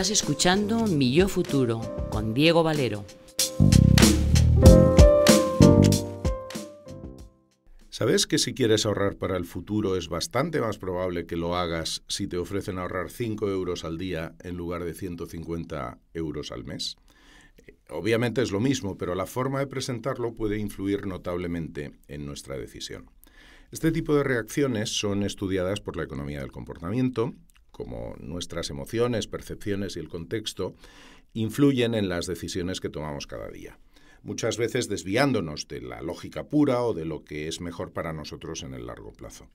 Estás escuchando Mi Yo Futuro con Diego Valero. ¿Sabes que si quieres ahorrar para el futuro es bastante más probable que lo hagas si te ofrecen ahorrar 5 euros al día en lugar de 150 euros al mes? Eh, obviamente es lo mismo, pero la forma de presentarlo puede influir notablemente en nuestra decisión. Este tipo de reacciones son estudiadas por la economía del comportamiento como nuestras emociones, percepciones y el contexto, influyen en las decisiones que tomamos cada día, muchas veces desviándonos de la lógica pura o de lo que es mejor para nosotros en el largo plazo.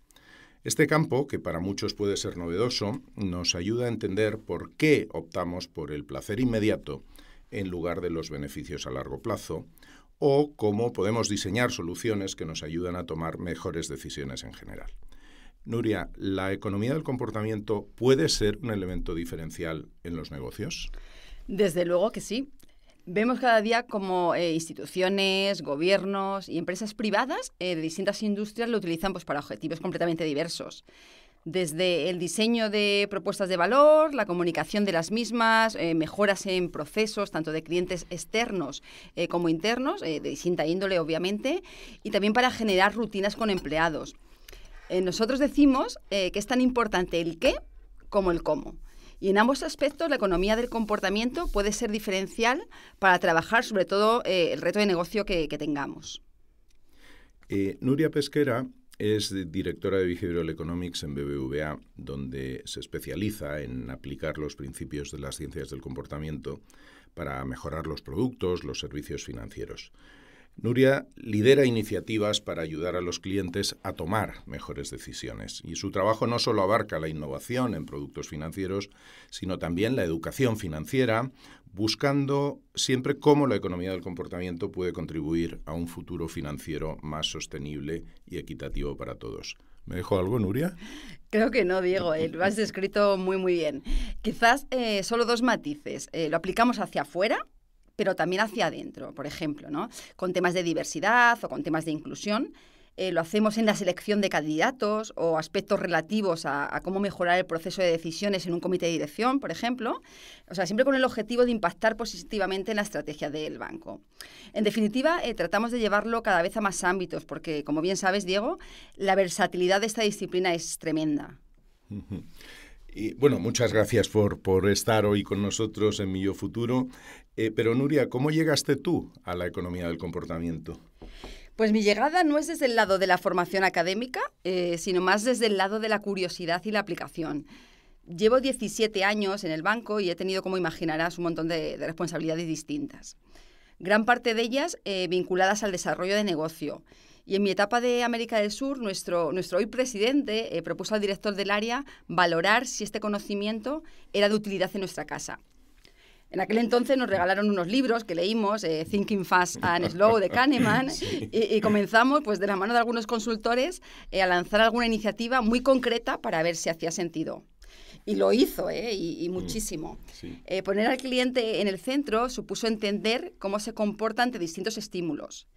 Este campo, que para muchos puede ser novedoso, nos ayuda a entender por qué optamos por el placer inmediato en lugar de los beneficios a largo plazo, o cómo podemos diseñar soluciones que nos ayudan a tomar mejores decisiones en general. Nuria, ¿la economía del comportamiento puede ser un elemento diferencial en los negocios? Desde luego que sí. Vemos cada día como eh, instituciones, gobiernos y empresas privadas eh, de distintas industrias lo utilizan pues, para objetivos completamente diversos. Desde el diseño de propuestas de valor, la comunicación de las mismas, eh, mejoras en procesos tanto de clientes externos como internos, de distinta índole obviamente, y también para generar rutinas con empleados. Eh, nosotros decimos eh, que es tan importante el qué como el cómo. Y en ambos aspectos, la economía del comportamiento puede ser diferencial para trabajar sobre todo eh, el reto de negocio que, tengamos. Nuria Pesquera es directora de Behavioral Economics en BBVA, donde se especializa en aplicar los principios de las ciencias del comportamiento para mejorar los productos, los servicios financieros. Nuria lidera iniciativas para ayudar a los clientes a tomar mejores decisiones y su trabajo no solo abarca la innovación en productos financieros, sino también la educación financiera, buscando siempre cómo la economía del comportamiento puede contribuir a un futuro financiero más sostenible y equitativo para todos. ¿Me dejo algo, Nuria? Creo que no, Diego. Eh, lo has descrito muy, muy bien. Quizás eh, solo dos matices. Eh, lo aplicamos hacia afuera, pero también hacia adentro, por ejemplo, ¿no? con temas de diversidad o con temas de inclusión. Eh, lo hacemos en la selección de candidatos o aspectos relativos a, cómo mejorar el proceso de decisiones en un comité de dirección, por ejemplo. O sea, siempre con el objetivo de impactar positivamente en la estrategia del banco. En definitiva, eh, tratamos de llevarlo cada vez a más ámbitos porque, como bien sabes, Diego, la versatilidad de esta disciplina es tremenda. Y bueno, muchas gracias por, estar hoy con nosotros en Millo Futuro. Eh, pero Nuria, ¿cómo llegaste tú a la economía del comportamiento? Pues mi llegada no es desde el lado de la formación académica, eh, sino más desde el lado de la curiosidad y la aplicación. Llevo 17 años en el banco y he tenido, como imaginarás, un montón de, responsabilidades distintas. Gran parte de ellas eh, vinculadas al desarrollo de negocio. Y en mi etapa de América del Sur, nuestro, hoy presidente propuso al director del área valorar si este conocimiento era de utilidad en nuestra casa. En aquel entonces nos regalaron unos libros que leímos, eh, Thinking Fast and Slow de Kahneman, y, comenzamos, pues de la mano de algunos consultores, eh, a lanzar alguna iniciativa muy concreta para ver si hacía sentido. Y lo hizo, eh, y, mm, muchísimo. poner al cliente en el centro supuso entender cómo se comporta ante distintos estímulos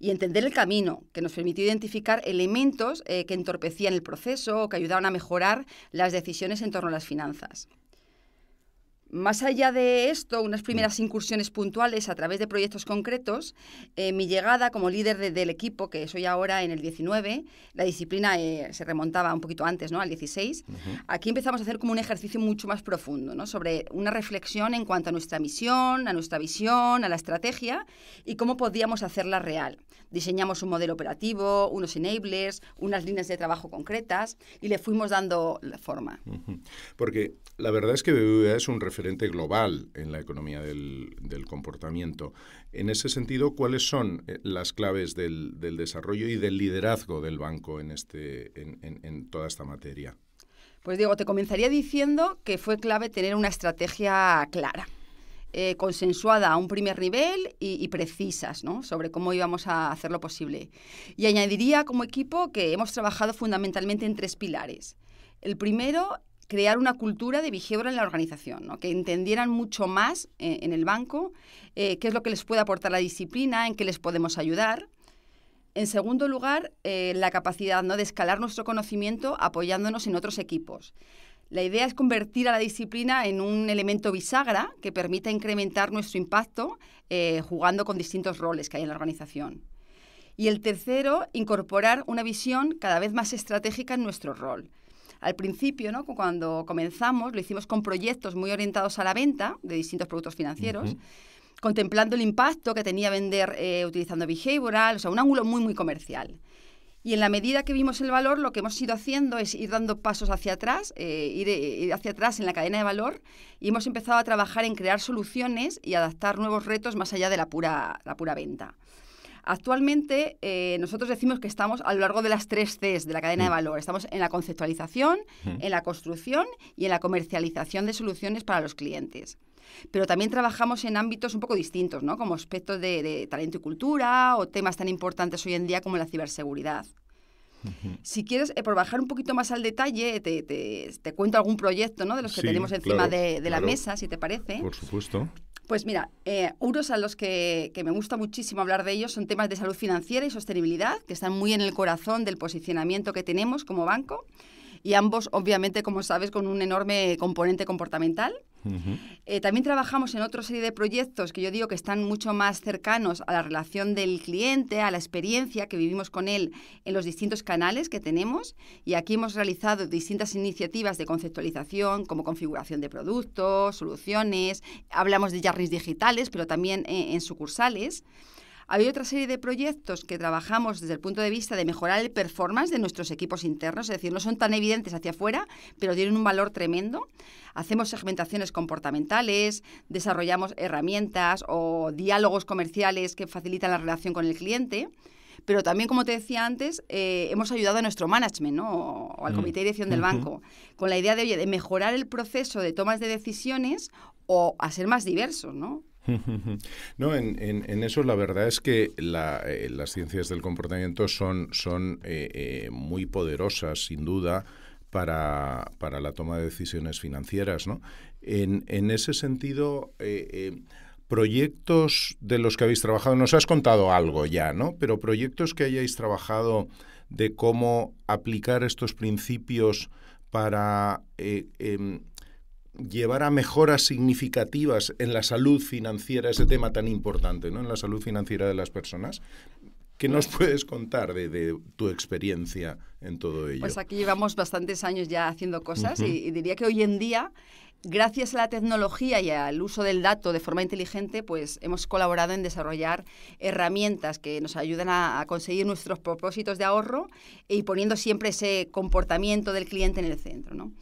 y entender el camino, que nos permitió identificar elementos que entorpecían el proceso o que ayudaban a mejorar las decisiones en torno a las finanzas. Más allá de esto, unas mm. primeras incursiones puntuales a través de proyectos concretos, eh, mi llegada como líder del equipo, que soy ahora en el 19, la disciplina eh, se remontaba un poquito antes, ¿no? al 16, aquí empezamos a hacer como un ejercicio mucho más profundo, ¿no? sobre una reflexión en cuanto a nuestra misión, a nuestra visión, a la estrategia y cómo podíamos hacerla real. Diseñamos un modelo operativo, unos enablers, unas líneas de trabajo concretas y le fuimos dando forma. Porque la verdad es que BBVA es un referente global en la economía del, comportamiento. En ese sentido, ¿cuáles son eh, las claves del, desarrollo y del liderazgo del banco en, este, en, toda esta materia? Pues digo te comenzaría diciendo que fue clave tener una estrategia clara. Eh, consensuada a un primer nivel y, y precisas sobre cómo íbamos a hacer lo posible. Y añadiría como equipo que hemos trabajado fundamentalmente en tres pilares. El primero crear una cultura de vigebra en la organización, que entendieran mucho más eh, en el banco eh, qué es lo que les puede aportar la disciplina, en qué les podemos ayudar. En segundo lugar, eh, la capacidad ¿no? de escalar nuestro conocimiento apoyándonos en otros equipos. La idea es convertir a la disciplina en un elemento bisagra que permita incrementar nuestro impacto jugando con distintos roles que hay en la organización. Y el tercero, incorporar una visión cada vez más estratégica en nuestro rol al principio, cuando comenzamos, lo hicimos con proyectos muy orientados a la venta de distintos productos financieros. contemplando el impacto que tenía vender eh, utilizando behavioral, o sea, un ángulo muy, muy comercial. Y en la medida que vimos el valor, lo que hemos ido haciendo es ir dando pasos hacia atrás, eh, eh, ir, hacia atrás en la cadena de valor, y hemos empezado a trabajar en crear soluciones y adaptar nuevos retos más allá de la pura venta. Actualmente eh, nosotros decimos que estamos a lo largo de las tres Cs de la cadena de mm. valor. Estamos en la conceptualización, mm. en la construcción y en la comercialización de soluciones para los clientes pero también trabajamos en ámbitos un poco distintos, ¿no? como aspectos de, talento y cultura o temas tan importantes hoy en día como la ciberseguridad. Si quieres, eh, por bajar un poquito más al detalle, te, te, cuento algún proyecto de los que tenemos encima de, la mesa, si te parece. Por supuesto. Pues mira, eh, unos a los que, que, me gusta muchísimo hablar de ellos son temas de salud financiera y sostenibilidad, que están muy en el corazón del posicionamiento que tenemos como banco y ambos, obviamente, como sabes, con un enorme componente comportamental. Eh, también trabajamos en otra serie de proyectos que yo digo que están mucho más cercanos a la relación del cliente, a la experiencia que vivimos con él en los distintos canales que tenemos. Y aquí hemos realizado distintas iniciativas de conceptualización, como configuración de productos, soluciones. Hablamos de jarris digitales, pero también eh, en sucursales. Hay otra serie de proyectos que trabajamos desde el punto de vista de mejorar el performance de nuestros equipos internos, es decir, no son tan evidentes hacia afuera, pero tienen un valor tremendo. Hacemos segmentaciones comportamentales, desarrollamos herramientas o diálogos comerciales que facilitan la relación con el cliente pero también, como te decía antes, eh, hemos ayudado a nuestro management o, al mm. comité de dirección del banco, con la idea de, de mejorar el proceso de tomas de decisiones o a ser más diversos, ¿no? No, en, eso la verdad es que eh, las ciencias del comportamiento son, son eh, eh, muy poderosas, sin duda, para, para, la toma de decisiones financieras. ¿no? En, en ese sentido, proyectos de los que habéis trabajado, nos has contado algo ya, ¿no? Pero proyectos que hayáis trabajado de cómo aplicar estos principios para em, llevar a mejoras significativas en la salud financiera, ese tema tan importante, ¿no? En la salud financiera de las personas. ¿Qué nos puedes contar de, tu experiencia en todo ello? Pues aquí llevamos bastantes años ya haciendo cosas y, diría que hoy en día, gracias a la tecnología y al uso del dato de forma inteligente, pues hemos colaborado en desarrollar herramientas que nos ayudan a, a conseguir nuestros propósitos de ahorro y poniendo siempre ese comportamiento del cliente en el centro, ¿no?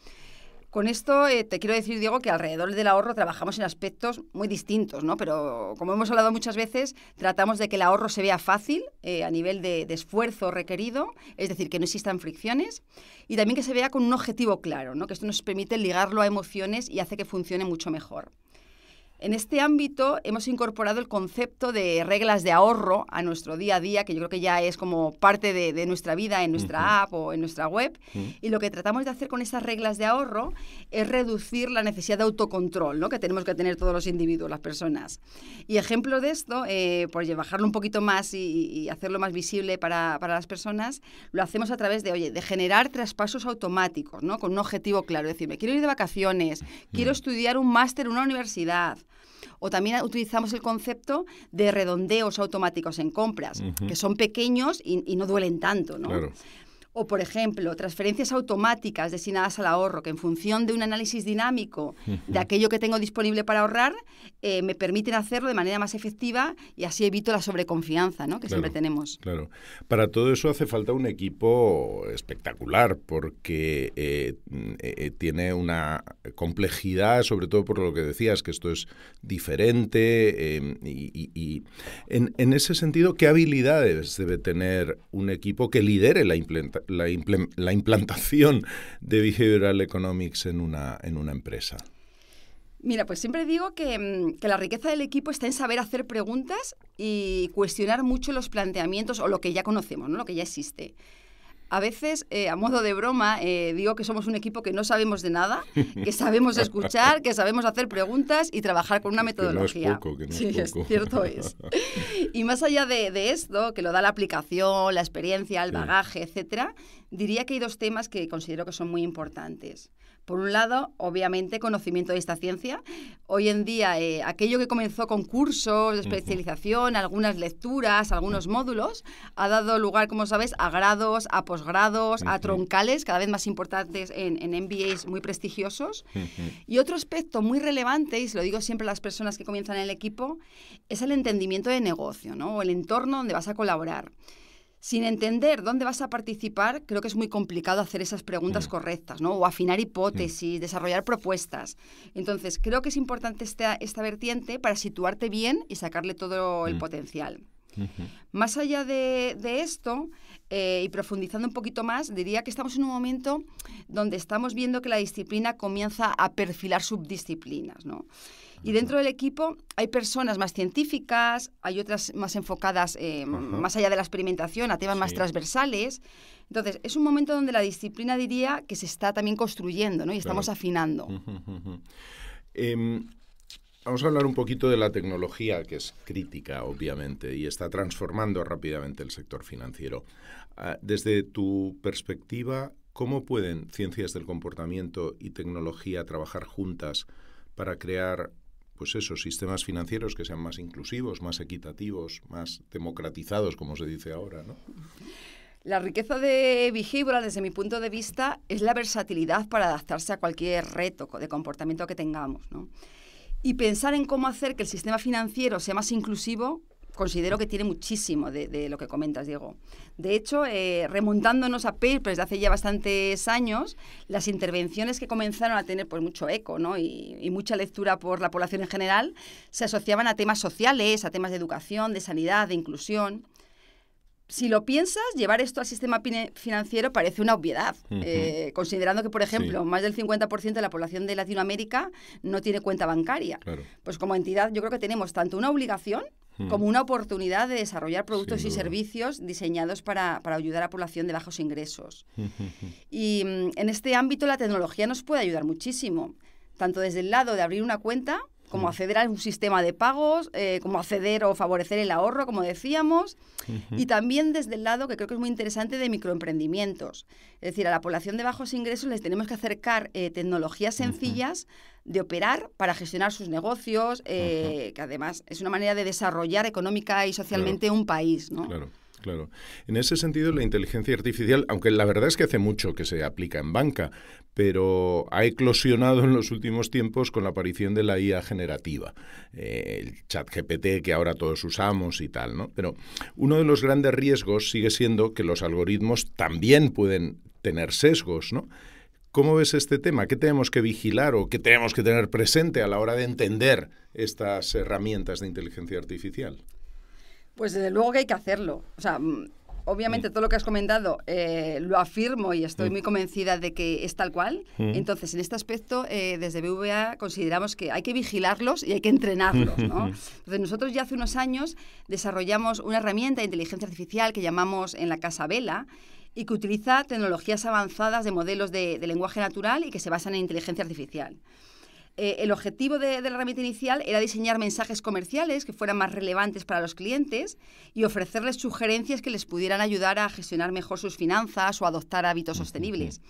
Con esto eh, te quiero decir, Diego, que alrededor del ahorro trabajamos en aspectos muy distintos, ¿no? Pero como hemos hablado muchas veces, tratamos de que el ahorro se vea fácil eh, a nivel de, esfuerzo requerido, es decir, que no existan fricciones, y también que se vea con un objetivo claro, ¿no? Que esto nos permite ligarlo a emociones y hace que funcione mucho mejor. En este ámbito hemos incorporado el concepto de reglas de ahorro a nuestro día a día, que yo creo que ya es como parte de, nuestra vida en nuestra app o en nuestra web. Y lo que tratamos de hacer con esas reglas de ahorro es reducir la necesidad de autocontrol ¿no? que tenemos que tener todos los individuos, las personas. Y ejemplo de esto, eh, por bajarlo un poquito más y, hacerlo más visible para, las personas, lo hacemos a través de, oye, de generar traspasos automáticos, ¿no? Con un objetivo claro, decir, quiero ir de vacaciones, quiero estudiar un máster en una universidad, o también utilizamos el concepto de redondeos automáticos en compras, que son pequeños y, no duelen tanto, ¿no? O, por ejemplo, transferencias automáticas destinadas al ahorro, que en función de un análisis dinámico de aquello que tengo disponible para ahorrar, eh, me permiten hacerlo de manera más efectiva y así evito la sobreconfianza que siempre tenemos. Claro. Para todo eso hace falta un equipo espectacular, porque eh, eh, tiene una complejidad, sobre todo por lo que decías, que esto es diferente. Em, y, en, en ese sentido, ¿qué habilidades debe tener un equipo que lidere la implementación? la, la implantación de Behavioral Economics en una, en una empresa? Mira, pues siempre digo que, mm, que, la riqueza del equipo está en saber hacer preguntas y cuestionar mucho los planteamientos o lo que ya conocemos, ¿no? lo que ya existe a veces, eh, a modo de broma, eh, digo que somos un equipo que no sabemos de nada, que sabemos escuchar, que sabemos hacer preguntas y trabajar con una metodología. Que poco, que no sí, es, cierto es. Y más allá de, esto, que lo da la aplicación, la experiencia, el bagaje, etcétera, diría que hay dos temas que considero que son muy importantes. Por un lado, obviamente, conocimiento de esta ciencia. Hoy en día, eh, aquello que comenzó con cursos de especialización, algunas lecturas, algunos módulos, ha dado lugar, como sabes, a grados, a posgrados, a troncales, cada vez más importantes en, en MBAs muy prestigiosos. Y otro aspecto muy relevante, y se lo digo siempre a las personas que comienzan en el equipo, es el entendimiento de negocio, ¿no? o el entorno donde vas a colaborar sin entender dónde vas a participar, creo que es muy complicado hacer esas preguntas mm. correctas, ¿no? O afinar hipótesis, desarrollar propuestas. Entonces, creo que es importante esta, esta vertiente para situarte bien y sacarle todo el mm. potencial. Más allá de, esto, eh, y profundizando un poquito más, diría que estamos en un momento donde estamos viendo que la disciplina comienza a perfilar subdisciplinas. ¿no? Y dentro del equipo hay personas más científicas, hay otras más enfocadas eh, más allá de la experimentación, a temas más transversales. Entonces, es un momento donde la disciplina diría que se está también construyendo ¿no? y estamos afinando. Em, vamos a hablar un poquito de la tecnología, que es crítica, obviamente, y está transformando rápidamente el sector financiero. Ah, desde tu perspectiva, ¿cómo pueden ciencias del comportamiento y tecnología trabajar juntas para crear pues esos sistemas financieros que sean más inclusivos, más equitativos, más democratizados, como se dice ahora, La riqueza de Vigibra, desde mi punto de vista, es la versatilidad para adaptarse a cualquier reto de comportamiento que tengamos, Y pensar en cómo hacer que el sistema financiero sea más inclusivo considero que tiene muchísimo de, lo que comentas, Diego. De hecho, eh, remontándonos a papers de hace ya bastantes años, las intervenciones que comenzaron a tener pues, mucho eco ¿no? y, mucha lectura por la población en general se asociaban a temas sociales, a temas de educación, de sanidad, de inclusión. Si lo piensas, llevar esto al sistema financiero parece una obviedad, eh, considerando que, por ejemplo, más del 50% de la población de Latinoamérica no tiene cuenta bancaria. Pues como entidad yo creo que tenemos tanto una obligación Hmm. como una oportunidad de desarrollar productos y servicios diseñados para, para, ayudar a la población de bajos ingresos. y mm, en este ámbito la tecnología nos puede ayudar muchísimo, tanto desde el lado de abrir una cuenta como mm. acceder a un sistema de pagos, eh, como acceder o favorecer el ahorro, como decíamos, y también desde el lado que creo que es muy interesante de microemprendimientos. Es decir, a la población de bajos ingresos les tenemos que acercar eh, tecnologías sencillas. de operar para gestionar sus negocios, eh, que además es una manera de desarrollar económica y socialmente un país. ¿no? Claro. En ese sentido, la inteligencia artificial, aunque la verdad es que hace mucho que se aplica en banca, pero ha eclosionado en los últimos tiempos con la aparición de la IA generativa, eh, el chat GPT que ahora todos usamos y tal, ¿no? Pero uno de los grandes riesgos sigue siendo que los algoritmos también pueden tener sesgos, ¿no? ¿Cómo ves este tema? ¿Qué tenemos que vigilar o qué tenemos que tener presente a la hora de entender estas herramientas de inteligencia artificial? Pues desde luego que hay que hacerlo. O sea, mm, obviamente mm. todo lo que has comentado eh, lo afirmo y estoy mm. muy convencida de que es tal cual. Entonces, en este aspecto, eh, desde BVA consideramos que hay que vigilarlos y hay que entrenarlos. ¿no? nosotros ya hace unos años desarrollamos una herramienta de inteligencia artificial que llamamos en la Casa Vela y que utiliza tecnologías avanzadas de modelos de lenguaje natural y que se basan en inteligencia artificial. Eh, el objetivo de, la herramienta inicial era diseñar mensajes comerciales que fueran más relevantes para los clientes y ofrecerles sugerencias que les pudieran ayudar a gestionar mejor sus finanzas o adoptar hábitos sostenibles.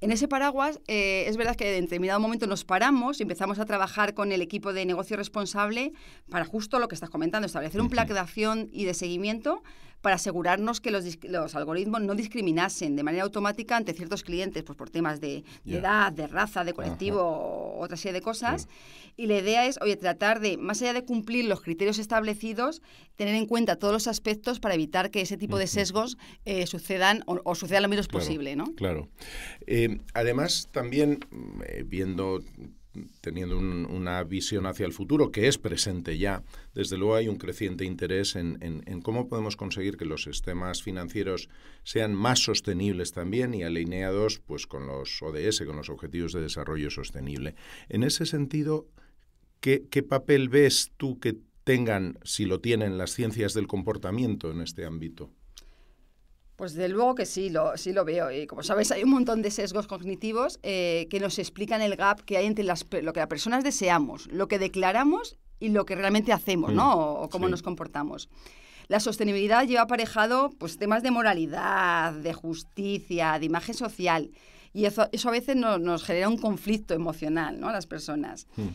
En ese paraguas, eh, es verdad que en determinado momento nos paramos y empezamos a trabajar con el equipo de negocio responsable para justo lo que estás comentando, establecer un plan de acción y de seguimiento para asegurarnos que los, los algoritmos no discriminasen de manera automática ante ciertos clientes, pues por temas de, edad, de raza, de colectivo, otra serie de cosas. Y la idea es, oye, tratar de, más allá de cumplir los criterios establecidos, tener en cuenta todos los aspectos para evitar que ese tipo de sesgos eh, sucedan o, sucedan lo menos posible, ¿no? Claro. Eh, además, también eh, viendo teniendo una visión hacia el futuro que es presente ya. Desde luego hay un creciente interés en, cómo podemos conseguir que los sistemas financieros sean más sostenibles también y alineados pues, con los ODS, con los Objetivos de Desarrollo Sostenible. En ese sentido, ¿qué, qué papel ves tú que tengan, si lo tienen, las ciencias del comportamiento en este ámbito? Pues de luego que sí, lo, sí lo veo. Y como sabes hay un montón de sesgos cognitivos eh, que nos explican el gap que hay entre lo que las personas deseamos, lo que declaramos y lo que realmente hacemos, ¿no? Mm. O, cómo nos comportamos. La sostenibilidad lleva aparejado pues, temas de moralidad, de justicia, de imagen social. Y eso, a veces nos genera un conflicto emocional ¿no? a las personas. Mm.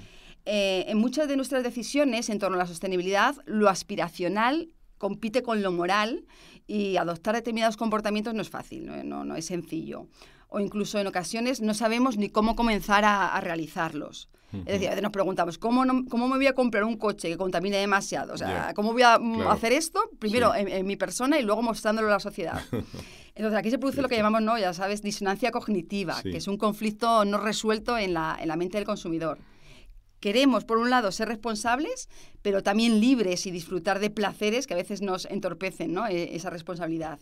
Eh, en muchas de nuestras decisiones en torno a la sostenibilidad, lo aspiracional compite con lo moral y adoptar determinados comportamientos no es fácil, no, no, es sencillo. O incluso en ocasiones no sabemos ni cómo comenzar a, realizarlos. Es decir, a veces nos preguntamos, ¿cómo, ¿cómo me voy a comprar un coche que contamine demasiado? O sea, ¿cómo voy a mm, hacer esto? Primero en, mi persona y luego mostrándolo a la sociedad. Entonces, aquí se produce lo que llamamos, ¿no? ya sabes, disonancia cognitiva, que es un conflicto no resuelto en la, en la mente del consumidor queremos, por un lado, ser responsables, pero también libres y disfrutar de placeres que a veces nos entorpecen ¿no? E, esa responsabilidad.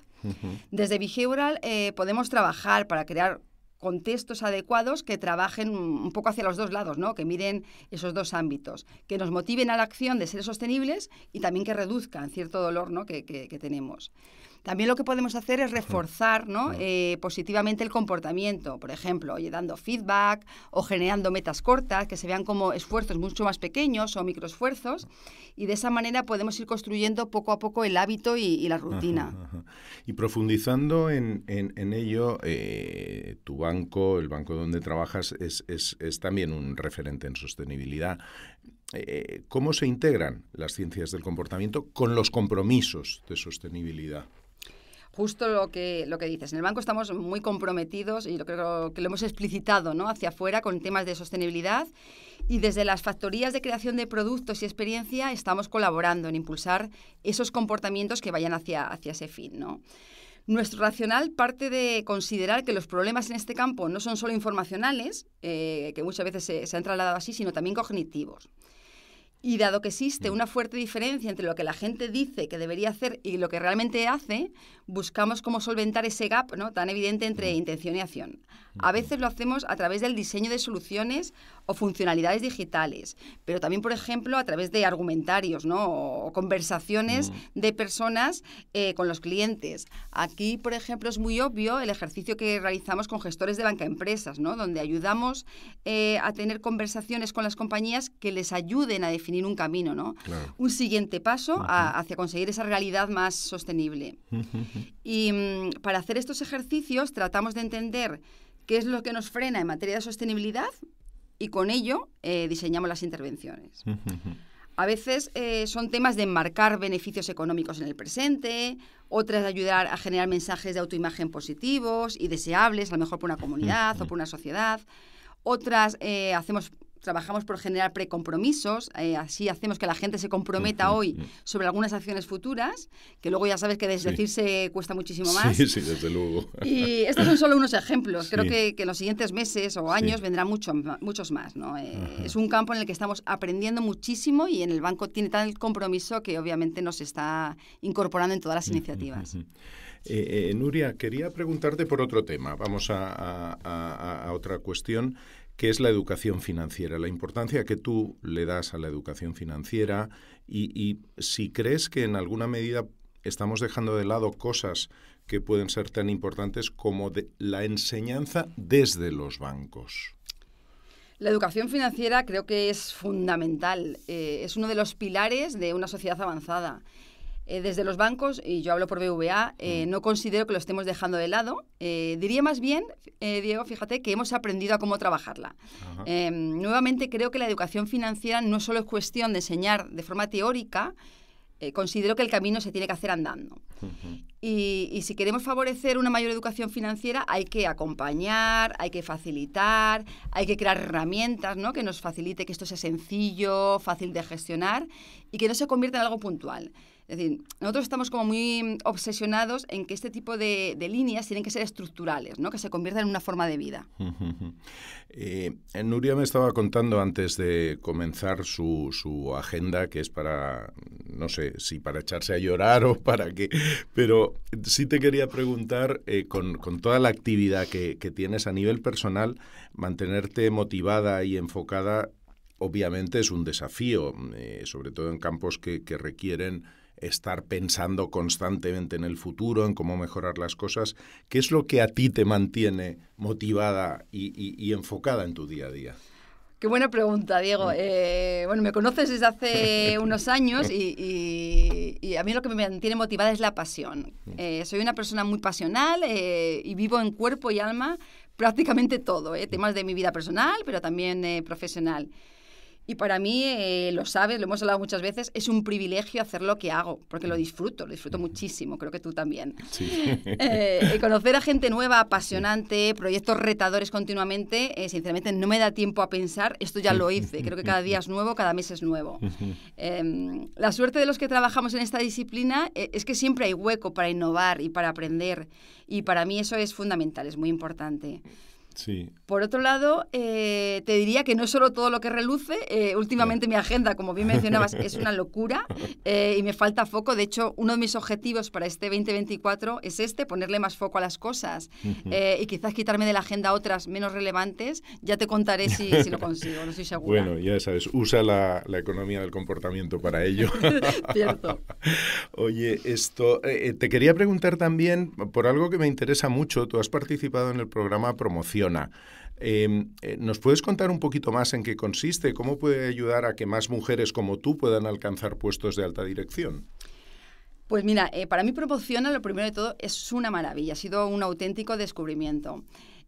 Desde Behavioral eh, podemos trabajar para crear contextos adecuados que trabajen un poco hacia los dos lados, ¿no? que miren esos dos ámbitos, que nos motiven a la acción de ser sostenibles y también que reduzcan cierto dolor ¿no? que tenemos. También lo que podemos hacer es reforzar mm. eh, positivamente el comportamiento, por ejemplo, oye, dando feedback o generando metas cortas que se vean como esfuerzos mucho más pequeños o microesfuerzos y de esa manera podemos ir construyendo poco a poco el hábito y, la rutina. Y profundizando en, ello, eh, tu banco, el banco donde trabajas, es, también un referente en sostenibilidad. Eh, ¿Cómo se integran las ciencias del comportamiento con los compromisos de sostenibilidad? justo lo que, lo que dices. En el banco estamos muy comprometidos y lo creo que lo hemos explicitado ¿no? hacia afuera con temas de sostenibilidad y desde las factorías de creación de productos y experiencia estamos colaborando en impulsar esos comportamientos que vayan hacia, hacia ese fin. ¿no? Nuestro racional parte de considerar que los problemas en este campo no son solo informacionales, eh, que muchas veces se, se han trasladado así, sino también cognitivos. Y dado que existe mm. una fuerte diferencia entre lo que la gente dice que debería hacer y lo que realmente hace, buscamos cómo solventar ese gap ¿no? tan evidente entre intención y acción. A veces lo hacemos a través del diseño de soluciones o funcionalidades digitales, pero también, por ejemplo, a través de argumentarios ¿no? o conversaciones de personas eh, con los clientes. Aquí, por ejemplo, es muy obvio el ejercicio que realizamos con gestores de banca empresas, donde ayudamos eh, a tener conversaciones con las compañías que les ayuden a definir un camino, ¿no? un siguiente paso hacia conseguir esa realidad más sostenible. Y mm, para hacer estos ejercicios tratamos de entender qué es lo que nos frena en materia de sostenibilidad y con ello eh, diseñamos las intervenciones. A veces eh, son temas de enmarcar beneficios económicos en el presente, otras de ayudar a generar mensajes de autoimagen positivos y deseables, a lo mejor por una comunidad o por una sociedad. Otras eh, hacemos trabajamos por generar precompromisos, eh, así hacemos que la gente se comprometa hoy sobre algunas acciones futuras, que luego ya sabes que desdecirse cuesta muchísimo más. Sí, sí, desde luego. Y estos son solo unos ejemplos, creo que, en los siguientes meses o años vendrán mucho, muchos más. ¿no? Eh, es un campo en el que estamos aprendiendo muchísimo y en el banco tiene tal compromiso que obviamente nos está incorporando en todas las iniciativas. Eh, Nuria, quería preguntarte por otro tema, vamos a otra cuestión que es la educación financiera, la importancia que tú le das a la educación financiera y, si crees que en alguna medida estamos dejando de lado cosas que pueden ser tan importantes como la enseñanza desde los bancos. La educación financiera creo que es fundamental, eh, es uno de los pilares de una sociedad avanzada. Eh, desde los bancos, y yo hablo por BVA, eh, mm. no considero que lo estemos dejando de lado. Eh, diría más bien, Diego, fíjate, que hemos aprendido a cómo trabajarla. nuevamente, creo que la educación financiera no solo es cuestión de enseñar de forma teórica, considero que el camino se tiene que hacer andando. y, y, si queremos favorecer una mayor educación financiera, hay que acompañar, hay que facilitar, hay que crear herramientas ¿no? que nos facilite que esto sea sencillo, fácil de gestionar y que no se convierta en algo puntual. Es decir, nosotros estamos como muy mm, obsesionados en que este tipo de, líneas tienen que ser estructurales, ¿no? que se conviertan en una forma de vida. Eh, Nuria me estaba contando antes de comenzar su, su, agenda, que es para, no sé, si para echarse a llorar o para qué, pero sí te quería preguntar, eh, con, toda la actividad que, tienes a nivel personal, mantenerte motivada y enfocada obviamente es un desafío, eh, sobre todo en campos que requieren estar pensando constantemente en el futuro, en cómo mejorar las cosas. ¿Qué es lo que a ti te mantiene motivada y, enfocada en tu día a día? Qué buena pregunta, Diego. Mm. Eh, bueno, me conoces desde hace unos años y, a mí lo que me mantiene motivada es la pasión. Mm. Eh, soy una persona muy pasional eh, y vivo en cuerpo y alma prácticamente todo, mm. temas de mi vida personal, pero también profesional. Y para mí, eh, lo sabes, lo hemos hablado muchas veces, es un privilegio hacer lo que hago, porque lo disfruto, lo disfruto muchísimo, creo que tú también. Eh, conocer a gente nueva, apasionante, proyectos retadores continuamente, eh, sinceramente no me da tiempo a pensar, esto ya lo hice, creo que cada día es nuevo, cada mes es nuevo. Em, la suerte de los que trabajamos en esta disciplina es que siempre hay hueco para innovar y para aprender, y para mí eso es fundamental, es muy importante. Por otro lado, eh, te diría que no solo todo lo que reluce. Eh, últimamente mi agenda, como bien mencionabas, es una locura eh, y me falta foco. De hecho, uno de mis objetivos para este 2024 es este, ponerle más foco a las cosas y quizás quitarme de la agenda otras menos relevantes. Ya te contaré si, lo consigo, no estoy Bueno, ya sabes, usa la, la economía del comportamiento para ello. Cierto. Oye, esto, te quería preguntar también por algo que me interesa mucho. Tú has participado en el programa Promoción Em, eh, ¿Nos puedes contar un poquito más en qué consiste? ¿Cómo puede ayudar a que más mujeres como tú puedan alcanzar puestos de alta dirección? Pues mira, eh, para mí promociona. lo primero de todo, es una maravilla, ha sido un auténtico descubrimiento.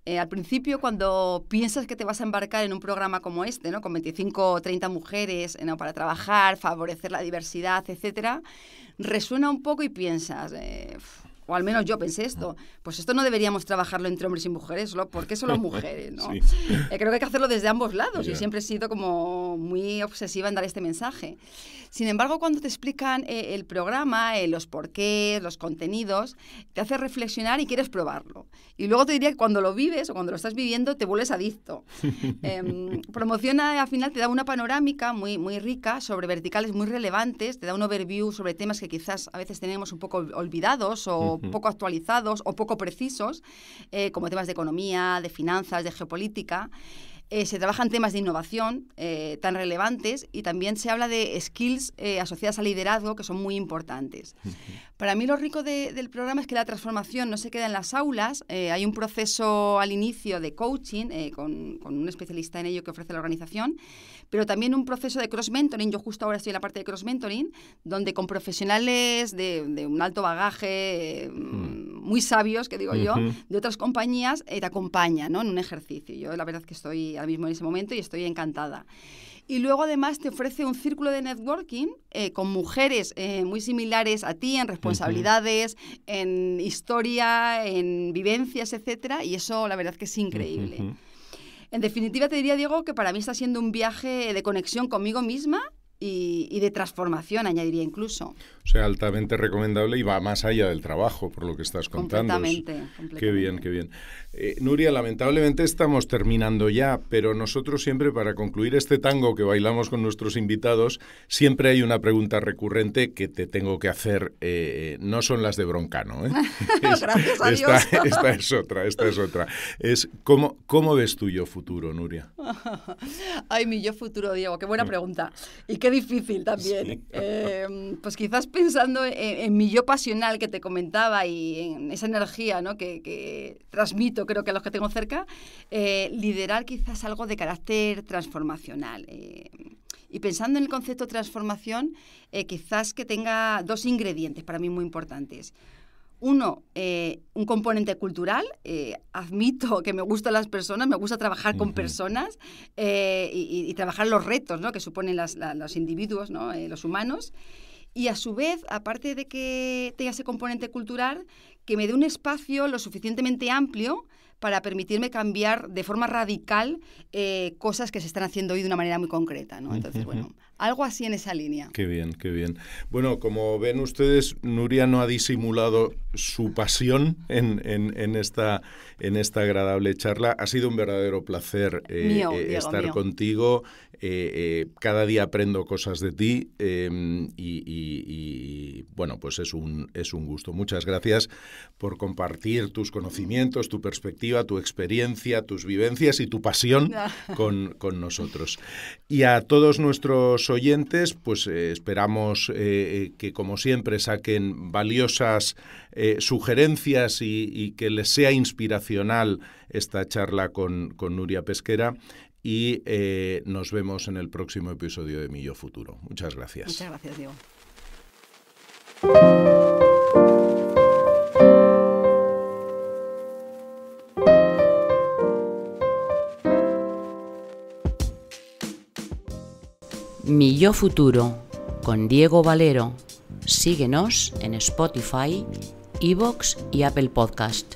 Eh, al principio, cuando piensas que te vas a embarcar en un programa como este, ¿no? con 25 o 30 mujeres para trabajar, favorecer la diversidad, etcétera, resuena un poco y piensas, o al menos yo pensé esto, pues esto no deberíamos trabajarlo entre hombres y mujeres, ¿por qué solo mujeres, ¿no? Eh, creo que hay que hacerlo desde ambos lados y siempre he sido como muy obsesiva en dar este mensaje. Sin embargo, cuando te explican eh, el programa, eh, los porqués, los contenidos, te hace reflexionar y quieres probarlo. Y luego te diría que cuando lo vives o cuando lo estás viviendo te vuelves adicto. Em, promociona, al final te da una panorámica muy, muy rica sobre verticales muy relevantes, te da un overview sobre temas que quizás a veces tenemos un poco olvidados o poco actualizados o poco precisos, eh, como temas de economía, de finanzas, de geopolítica. Eh, se trabajan temas de innovación eh, tan relevantes y también se habla de skills eh, asociadas al liderazgo que son muy importantes. Para mí lo rico del programa es que la transformación no se queda en las aulas, hay un proceso al inicio de coaching con, un especialista en ello que ofrece la organización, pero también un proceso de cross-mentoring, yo justo ahora estoy en la parte de cross-mentoring, donde con profesionales de, un alto bagaje, mm, muy sabios, que digo yo, de otras compañías, te acompañan ¿no? en un ejercicio. Yo la verdad que estoy mismo en ese momento y estoy encantada. Y luego además te ofrece un círculo de networking eh, con mujeres eh, muy similares a ti en responsabilidades, en historia, en vivencias, etcétera. Y eso la verdad que es increíble. En definitiva te diría Diego que para mí está siendo un viaje de conexión conmigo misma y, de transformación, añadiría incluso. O sea, altamente recomendable y va más allá del trabajo, por lo que estás contando. Completamente, Qué bien, qué bien. Eh, Nuria, lamentablemente estamos terminando ya, pero nosotros siempre para concluir este tango que bailamos con nuestros invitados, siempre hay una pregunta recurrente que te tengo que hacer. Eh, eh, no son las de Broncano. Gracias a Dios. Esta, es otra, esta es otra. Es, ¿cómo, ¿Cómo ves tu yo futuro, Nuria? Ay, mi yo futuro, Diego, qué buena pregunta. ¿Y qué difícil también. Em, pues quizás pensando e, e, en, mi yo pasional que te comentaba y en esa energía ¿no? que, que, transmito, creo que a los que tengo cerca, eh, liderar quizás algo de carácter transformacional. Eh, y pensando en el concepto transformación, eh, quizás que tenga dos ingredientes para mí muy importantes. Uno, eh, un componente cultural. Eh, admito que me gustan las personas, me gusta trabajar con personas eh, y, trabajar los retos que suponen los individuos, ¿no? los humanos. Y a su vez, aparte de que tenga ese componente cultural, que me dé un espacio lo suficientemente amplio para permitirme cambiar de forma radical cosas que se están haciendo hoy de una manera muy concreta. Entonces, algo así en esa línea. Qué bien, qué bien. Bueno, como ven ustedes, Nuria no ha disimulado su pasión en, esta, en esta agradable charla. Ha sido un verdadero placer eh, eh, estar contigo. Eh, cada día aprendo cosas de ti em, y, bueno, pues es un, es un gusto. Muchas gracias por compartir tus conocimientos, tu perspectiva, tu experiencia, tus vivencias y tu pasión con, con nosotros. Y a todos nuestros oyentes, pues eh, esperamos eh, eh, que, como siempre, saquen valiosas sugerencias y, que les sea inspiracional esta charla con, con Nuria Pesquera. Y nos vemos en el próximo episodio de Millo Futuro. Muchas gracias. Muchas gracias, Diego. Mi Yo Futuro con Diego Valero. Síguenos en Spotify, Evox y Apple Podcast.